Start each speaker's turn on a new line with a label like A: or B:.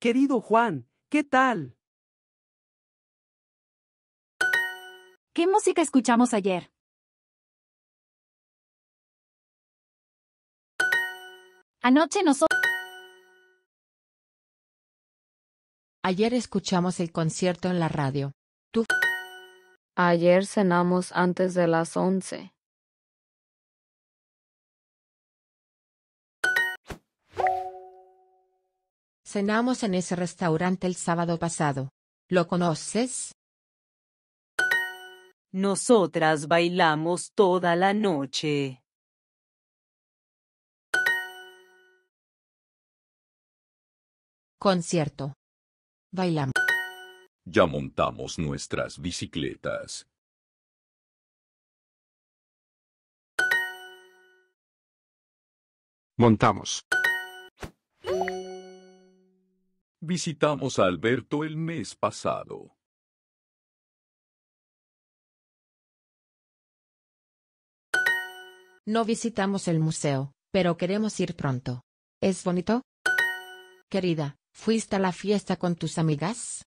A: Querido Juan, ¿qué tal? ¿Qué música escuchamos ayer? Anoche nosotros...
B: Ayer escuchamos el concierto en la radio. Tú... Ayer cenamos antes de las once.
C: Cenamos en ese restaurante el sábado pasado. ¿Lo conoces? Nosotras bailamos
A: toda la noche. Concierto. Bailamos.
D: Ya montamos nuestras bicicletas. Montamos. Visitamos a Alberto el mes pasado.
C: No visitamos el museo, pero queremos ir pronto. ¿Es bonito? Querida, ¿fuiste a la fiesta con tus amigas?